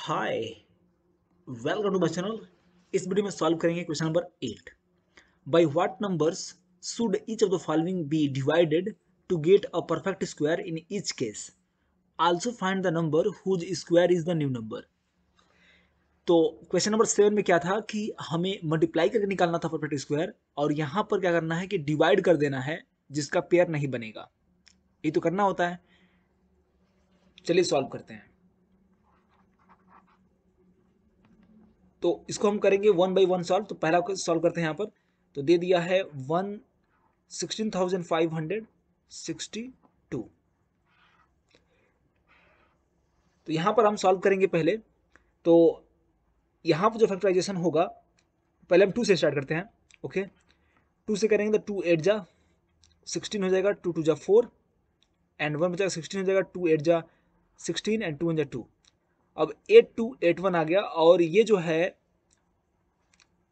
hi welcome to my channel इस video में solve करेंगे question number eight by what numbers should each of the following be divided to get a perfect square in each case also find the number whose square is the new number तो question number seven में क्या था कि हमें multiply करके निकालना था perfect square और यहाँ पर क्या करना है कि डिवाइड कर देना है जिसका पेयर नहीं बनेगा ये तो करना होता है चलिए सॉल्व करते हैं तो इसको हम करेंगे वन बाई वन सॉल्व तो पहला सॉल्व करते हैं यहाँ पर तो दे दिया है one sixteen thousand five hundred sixty two तो यहाँ पर हम सॉल्व करेंगे पहले तो यहाँ पर जो फैक्टराइजेशन होगा पहले हम टू से स्टार्ट करते हैं ओके टू से करेंगे तो टू एट जा सिक्सटीन हो जाएगा टू टू जा फोर एंड वन बचा सिक्सटीन हो जाएगा टू एट जा सिक्सटीन एंड टू वन जा टू अब एट टू एट वन आ गया और ये जो है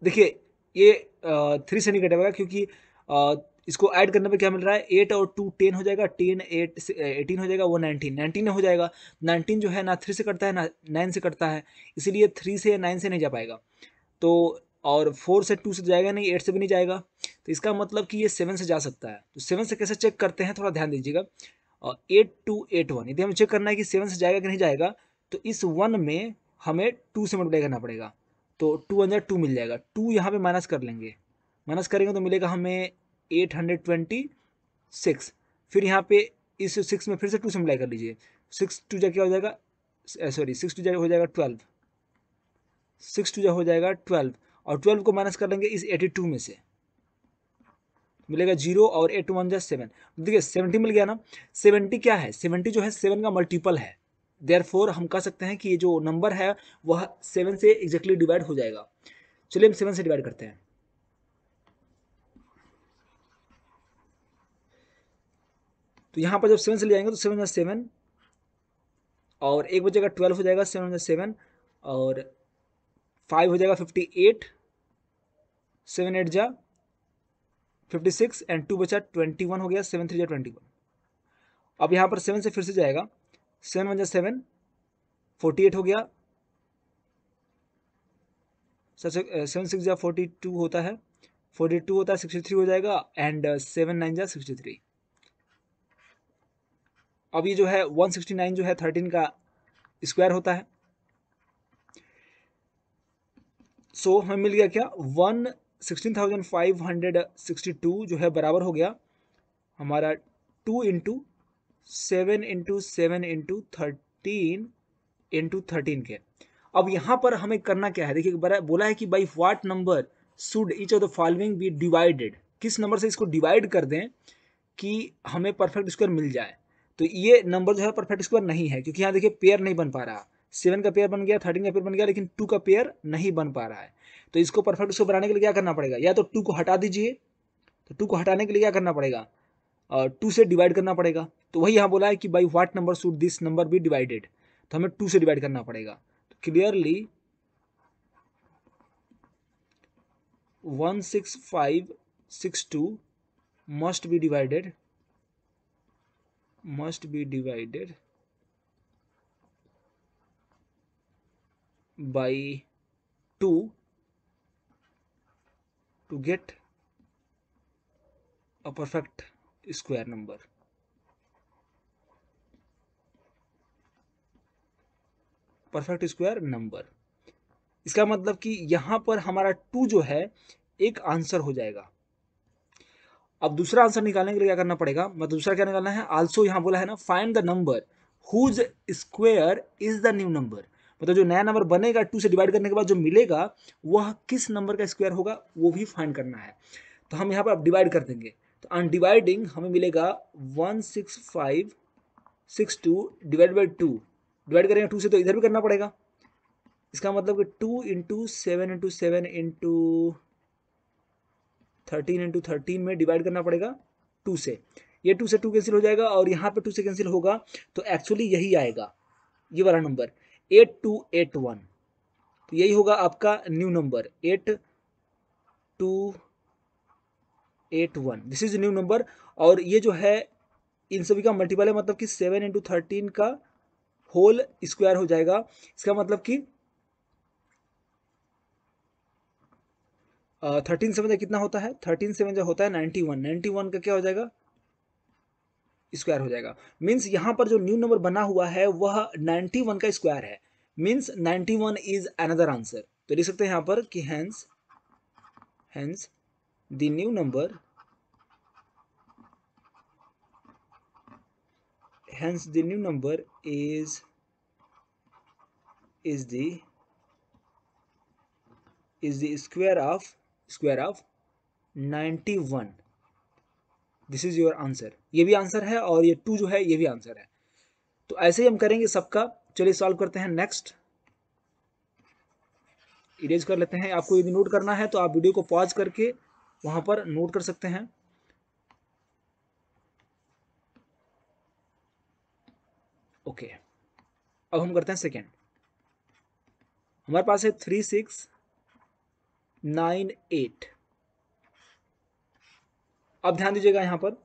देखिए ये थ्री से नहीं कटेगा क्योंकि आ, इसको ऐड करने पे क्या मिल रहा है एट और टू टेन हो जाएगा टेन एट एटीन हो जाएगा वो नाइनटीन नाइनटीन हो जाएगा नाइनटीन जो है ना थ्री से कटता है ना नाइन से कटता है इसीलिए थ्री से या नाइन से नहीं जा पाएगा तो और फोर से टू से तो जाएगा नहीं एट से भी नहीं जाएगा तो इसका मतलब कि ये सेवन से जा सकता है तो सेवन से कैसे चेक करते हैं थोड़ा ध्यान दीजिएगा और एट टू एट वन यदि हमें चेक करना है कि सेवन से जाएगा कि नहीं जाएगा तो इस वन में हमें टू से मल्टीप्लाई करना पड़ेगा तो टू अंदर टू मिल जाएगा टू यहाँ पे माइनस कर लेंगे माइनस करेंगे तो मिलेगा हमें एट हंड्रेड ट्वेंटी सिक्स फिर यहाँ पे इस सिक्स में फिर से टू से मल्टीप्लाई कर लीजिए सिक्स टू जा क्या हो जाएगा सॉरी सिक्स टू जा हो जाएगा ट्वेल्व सिक्स टू जा हो जाएगा ट्वेल्व और ट्वेल्व को माइनस कर लेंगे इस एटी टू में से मिलेगा जीरो और एट वन जा सेवन देखिए सेवेंटी मिल गया ना सेवेंटी क्या है सेवेंटी जो है सेवन का मल्टीपल है देयरफॉर हम कह सकते हैं कि ये जो नंबर है वह सेवन से एग्जैक्टली डिवाइड हो जाएगा चलिए हम सेवन से डिवाइड करते हैं तो यहाँ पर जब सेवन से ले जाएंगे तो सेवन या सेवन और एक बजेगा ट्वेल्व हो जाएगा सेवन या सेवन और फाइव हो जाएगा फिफ्टी एट सेवन एट जा फिफ्टी सिक्स एंड टू बचा ट्वेंटी वन हो गया सेवन थ्री जा ट्वेंटी वन अब यहाँ पर सेवन से फिर से जाएगा सेवन वन जो सेवन फोर्टी एट हो गया सेवन सिक्स जहाँ फोर्टी टू होता है फोर्टी टू होता है सिक्सटी थ्री हो जाएगा एंड सेवन नाइन जहाँ सिक्सटी थ्री अब ये जो है वन सिक्सटी नाइन जो है थर्टीन का स्क्वायर होता है सो so, हमें मिल गया क्या one sixteen thousand five hundred sixty two जो है बराबर हो गया हमारा two into seven into seven into thirteen into thirteen के अब यहाँ पर हमें करना क्या है देखिए बोला है कि by what number should each of the following be divided किस नंबर से इसको डिवाइड कर दें कि हमें परफेक्ट स्क्वायर मिल जाए तो ये नंबर जो है परफेक्ट स्क्वायर नहीं है क्योंकि यहाँ देखिए पेयर नहीं बन पा रहा सेवन का पेयर बन गया थर्टीन का पेयर बन गया लेकिन टू का पेयर नहीं बन पा रहा है तो इसको परफेक्ट स्क्वायर बनाने के लिए क्या करना पड़ेगा या तो टू को हटा दीजिए तो टू को हटाने के लिए क्या करना पड़ेगा टू से डिवाइड करना पड़ेगा तो वही यहाँ बोला है कि by what number should this number be divided तो हमें टू से डिवाइड करना पड़ेगा तो clearly one six five six two must be divided must be divided by two to get a perfect square number perfect square number इसका मतलब कि यहां पर हमारा टू जो है एक आंसर हो जाएगा अब दूसरा आंसर निकालने के लिए क्या करना पड़ेगा मतलब दूसरा क्या निकालना है आल्सो यहां बोला है ना find the number whose square is the new number मतलब जो नया नंबर बनेगा टू से डिवाइड करने के बाद जो मिलेगा वह किस नंबर का स्क्वायर होगा वो भी फाइंड करना है तो हम यहाँ पर अब डिवाइड कर देंगे तो अन डिवाइडिंग हमें मिलेगा one six five six two divide by two divide करेंगे टू से तो इधर भी करना पड़ेगा इसका मतलब कि two into seven into seven into thirteen into thirteen में डिवाइड करना पड़ेगा टू से ये टू से टू कैंसिल हो जाएगा और यहाँ पे टू से कैंसिल होगा तो एक्चुअली यही आएगा ये वाला number eight two eight one तो यही होगा आपका new number eight two eight one this is new number और ये जो है इन सभी का मल्टीपल है मतलब कि सेवन इंटू थर्टीन का होल स्क्वायर हो जाएगा इसका मतलब कि थर्टीन सेवन जो कितना होता है थर्टीन सेवन जो होता है नाइन्टी वन नाइन्टी वन का क्या हो जाएगा स्क्वायर हो जाएगा मीन्स यहां पर जो न्यू नंबर बना हुआ है वह नाइन्टी वन का स्क्वायर है means ninety one is another answer तो लिख सकते हैं यहां पर कि hence hence the new number hence the new number is is the is the square of square of 91 this is your answer ये भी answer है और ये 2 जो है ये भी answer है तो ऐसे ही हम करेंगे सबका चलिए सॉल्व करते हैं नेक्स्ट इरेज कर लेते हैं आपको यदि नोट करना है तो आप वीडियो को पॉज करके वहां पर नोट कर सकते हैं ओके अब हम करते हैं सेकेंड हमारे पास है थ्री सिक्स नाइन एट अब ध्यान दीजिएगा यहां पर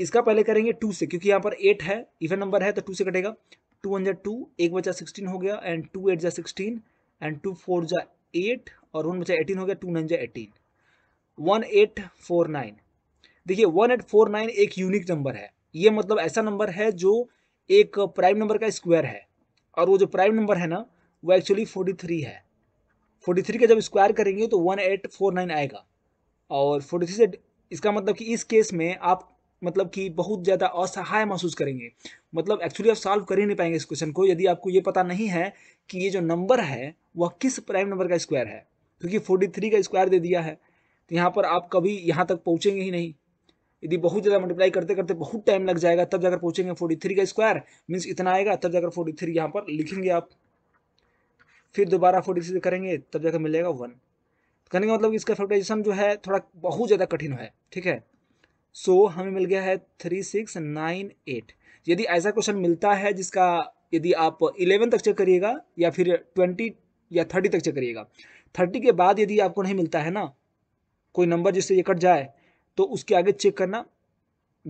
इसका पहले करेंगे टू से क्योंकि यहां पर एट है इवन नंबर है तो टू से कटेगा टू जै टू एक बचा सिक्सटीन हो गया एंड टू एट जा सिक्सटीन एंड टू फोर जै एट और वन बचा एटीन हो गया टू नाइन जै eighteen one eight four nine देखिए वन एट फोर नाइन एक यूनिक नंबर है ये मतलब ऐसा नंबर है जो एक प्राइम नंबर का स्क्वायर है और वो जो प्राइम नंबर है ना वो एक्चुअली फोर्टी थ्री है फोर्टी थ्री का जब स्क्वायर करेंगे तो वन एट फोर नाइन आएगा और फोर्टी थ्री से इसका मतलब कि इस केस में आप मतलब कि बहुत ज़्यादा असहाय महसूस करेंगे मतलब एक्चुअली आप सॉल्व कर ही नहीं पाएंगे इस क्वेश्चन को यदि आपको ये पता नहीं है कि ये जो नंबर है वह किस प्राइम नंबर का स्क्वायर है क्योंकि फोर्टी थ्री का स्क्वायर दे दिया है तो यहाँ पर आप कभी यहाँ तक पहुँचेंगे ही नहीं यदि बहुत ज़्यादा मल्टीप्लाई करते करते बहुत टाइम लग जाएगा तब जाकर पूछेंगे फोर्टी थ्री का स्क्वायर मीन्स इतना आएगा तब जाकर फोर्टी थ्री यहाँ पर लिखेंगे आप फिर दोबारा फोर्टी थ्री करेंगे तब जाकर मिलेगा वन तो कहने का मतलब इसका फैक्टराइजेशन जो है थोड़ा बहुत ज़्यादा कठिन है ठीक है सो so, हमें मिल गया है थ्री सिक्स नाइन एट यदि ऐसा क्वेश्चन मिलता है जिसका यदि आप इलेवन तक चेक करिएगा या फिर ट्वेंटी या थर्टी तक चेक करिएगा थर्टी के बाद यदि आपको नहीं मिलता है ना कोई नंबर जिससे ये कट जाए तो उसके आगे चेक करना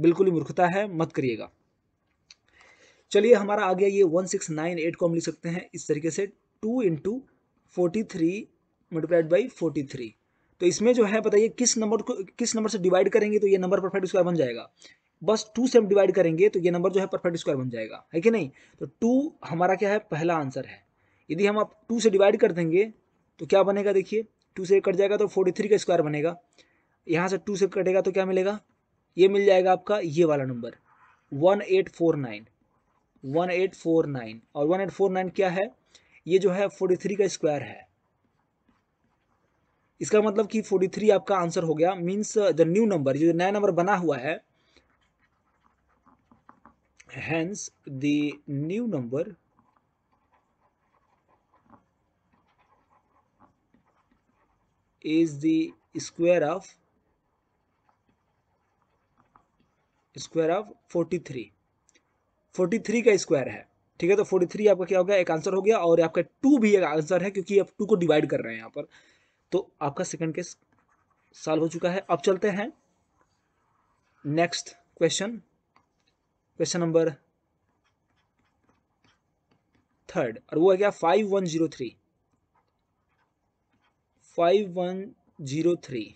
बिल्कुल ही मूर्खता है मत करिएगा चलिए हमारा आ गया ये वन सिक्स नाइन एट को हम लिख सकते हैं इस तरीके से two into forty three multiplied by forty three तो इसमें जो है बताइए किस नंबर को किस नंबर से डिवाइड करेंगे तो ये नंबर परफेक्ट स्क्वायर बन जाएगा बस टू से हम डिवाइड करेंगे तो ये नंबर जो है परफेक्ट स्क्वायर बन जाएगा है कि नहीं तो टू हमारा क्या है पहला आंसर है यदि हम आप टू से डिवाइड कर देंगे तो क्या बनेगा देखिए टू से कट जाएगा तो फोर्टी थ्री का स्क्वायर बनेगा यहाँ से टू से कटेगा तो क्या मिलेगा ये मिल जाएगा आपका ये वाला number one eight four nine one eight four nine और वन एट फोर नाइन क्या है ये जो है फोर्टी थ्री का स्क्वायर है इसका मतलब कि फोर्टी थ्री आपका आंसर हो गया मीन्स द न्यू नंबर जो नया नंबर बना हुआ है hence the new number is the square of square of forty three forty three का स्क्वायर है ठीक है तो फोर्टी थ्री आपका क्या हो गया एक आंसर हो गया और आपका टू भी एक आंसर है क्योंकि आप टू को डिवाइड कर रहे हैं यहाँ पर तो आपका सेकंड केस सॉल्व हो चुका है अब चलते हैं next question question number third और वो है क्या five one zero three five one zero three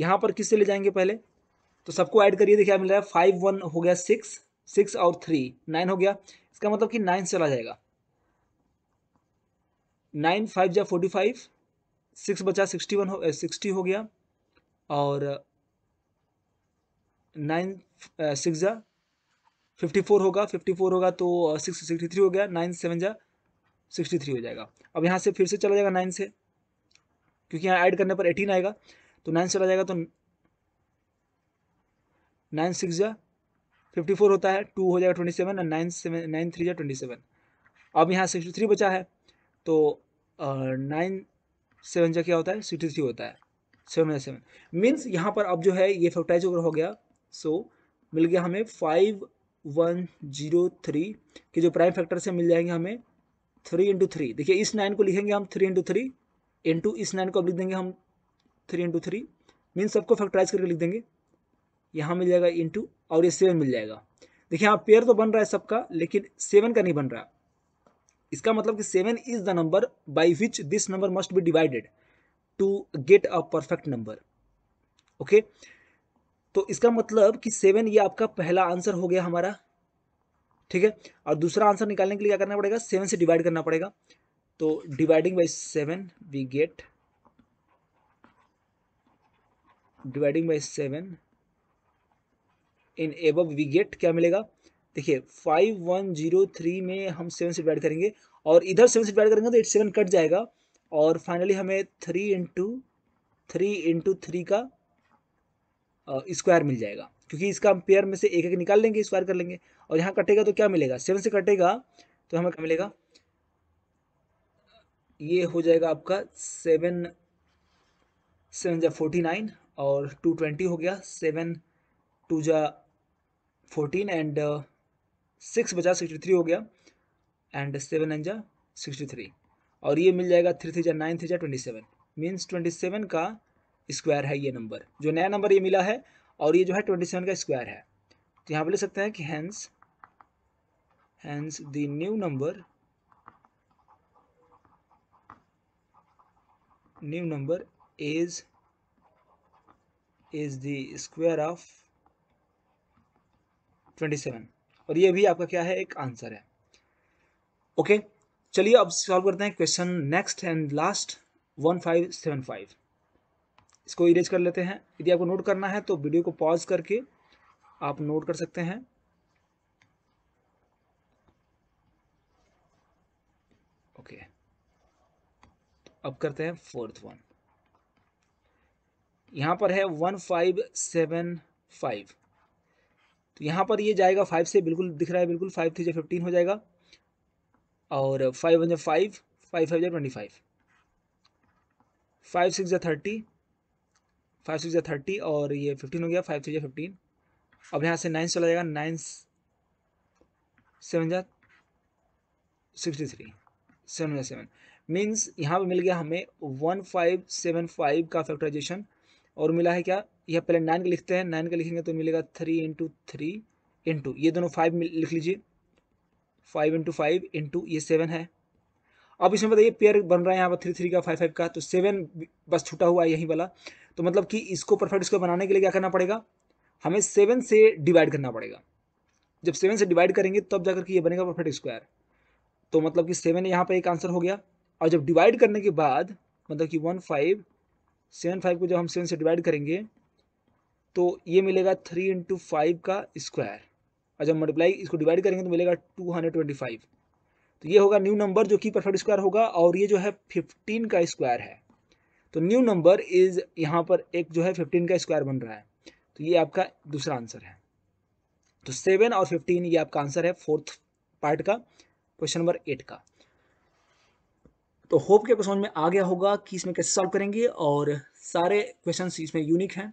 यहां पर किससे ले जाएंगे पहले तो सबको ऐड करिए देखिए मिल रहा है फाइव वन हो गया सिक्स सिक्स और थ्री नाइन हो गया इसका मतलब कि नाइन चला जाएगा नाइन फाइव जा फोर्टी फाइव सिक्स बचा सिक्सटी वन हो सिक्सटी हो गया और नाइन सिक्स जा फिफ्टी फोर होगा फिफ्टी फोर होगा तो सिक्स सिक्सटी थ्री हो गया नाइन सेवन जा सिक्सटी थ्री हो जाएगा अब यहाँ से फिर से चला जाएगा नाइन से क्योंकि यहाँ ऐड करने पर एटीन आएगा तो नाइन चला जाएगा तो नाइन सिक्स जा फिफ्टी फोर होता है टू हो जाएगा ट्वेंटी सेवन और नाइन सेवन नाइन थ्री जा ट्वेंटी सेवन अब यहाँ सिक्सटी थ्री बचा है तो नाइन सेवन जा क्या होता है सिक्सटी थ्री होता है सेवन या सेवन मीन्स यहाँ पर अब जो है ये फैक्टाइज ओवर हो गया सो so, मिल गया हमें फाइव वन जीरो थ्री के जो प्राइम फैक्टर से मिल जाएंगे हमें थ्री इंटू थ्री देखिए इस नाइन को लिखेंगे हम थ्री इंटू थ्री इंटू इस नाइन को अब लिख देंगे हम थ्री इंटू थ्री मीन्स सबको फैक्टराइज करके लिख देंगे यहाँ मिल जाएगा इंटू और ये सेवन मिल जाएगा देखिए यहाँ पेयर तो बन रहा है सबका लेकिन सेवन का नहीं बन रहा इसका मतलब कि seven is the number by which this number must be divided to get a perfect number okay तो इसका मतलब कि सेवन ये आपका पहला आंसर हो गया हमारा ठीक है और दूसरा आंसर निकालने के लिए क्या करना पड़ेगा सेवन से डिवाइड करना पड़ेगा तो dividing by seven we get dividing by seven in above we get क्या मिलेगा देखिए फाइव वन जीरो थ्री में हम सेवन से डिवाइड करेंगे और इधर सेवन से डिवाइड करेंगे तो एट सेवन कट जाएगा और फाइनली हमें three into three into three का स्क्वायर मिल जाएगा क्योंकि इसका हम पेयर में से एक एक निकाल लेंगे स्क्वायर कर लेंगे और यहाँ कटेगा तो क्या मिलेगा सेवन से कटेगा तो हमें क्या मिलेगा ये हो जाएगा आपका सेवन सेवन जा फोर्टी नाइन और टू ट्वेंटी हो गया सेवन टू जा फोर्टीन एंड सिक्स बजा सिक्सटी थ्री हो गया एंड सेवन एंड जा सिक्सटी थ्री और ये मिल जाएगा थ्री थ्री जा नाइन थ्री जा twenty seven means twenty seven का स्क्वायर है ये नंबर जो नया नंबर ये मिला है और ये जो है ट्वेंटी सेवन का स्क्वायर है तो यहाँ पर ले सकते हैं कि hence hence the new number new number is is the square of twenty seven और ये भी आपका क्या है एक आंसर है ओके चलिए अब सॉल्व करते हैं question next and last one five seven five इसको इरेज कर लेते हैं यदि आपको नोट करना है तो वीडियो को पॉज करके आप नोट कर सकते हैं ओके अब करते हैं फोर्थ वन यहां पर है वन फाइव सेवन फाइव तो यहाँ पर ये जाएगा फाइव से बिल्कुल दिख रहा है बिल्कुल फाइव थ्री जो फिफ्टीन हो जाएगा और फाइव वन जो फाइव फाइव फाइव जो ट्वेंटी फाइव फाइव सिक्स जो थर्टी फाइव सिक्स जो थर्टी और ये फिफ्टीन हो गया फाइव थ्री जो फिफ्टीन अब यहाँ से नाइन्स चला जाएगा नाइन सेवन जा सिक्सटी थ्री सेवन या सेवन मीन्स यहाँ पर मिल गया हमें वन फाइव सेवन फाइव का फैक्टराइजेशन और मिला है क्या यह पहले नाइन का लिखते हैं नाइन का लिखेंगे तो मिलेगा थ्री इंटू थ्री इंटू ये दोनों फाइव लिख लीजिए फाइव इंटू फाइव इंटू ये सेवन है अब इसमें बताइए पेयर बन रहा है यहाँ पर थ्री थ्री का फाइव फाइव का तो सेवन बस छूटा हुआ है यहीं वाला तो मतलब कि इसको परफेक्ट इसको बनाने के लिए क्या करना पड़ेगा हमें सेवन से डिवाइड करना पड़ेगा जब सेवन से डिवाइड करेंगे तब जाकर के ये बनेगा परफेक्ट स्क्वायर तो मतलब कि सेवन यहाँ पर एक आंसर हो गया और जब डिवाइड करने के बाद मतलब कि वन फाइव सेवन फाइव को जब हम सेवन से डिवाइड करेंगे तो ये मिलेगा थ्री इंटू फाइव का स्क्वायर और जब मल्टीप्लाई इसको डिवाइड करेंगे तो मिलेगा टू हंड्रेड ट्वेंटी फाइव तो ये होगा न्यू नंबर जो कि परफेक्ट स्क्वायर होगा और ये जो है फिफ्टीन का स्क्वायर है तो न्यू नंबर इज यहाँ पर एक जो है फिफ्टीन का स्क्वायर बन रहा है तो ये आपका दूसरा आंसर है तो सेवन और फिफ्टीन ये आपका आंसर है फोर्थ पार्ट का क्वेश्चन नंबर एट का तो होप के आपको समझ में आ गया होगा कि इसमें कैसे सॉल्व करेंगे और सारे क्वेश्चंस इसमें यूनिक हैं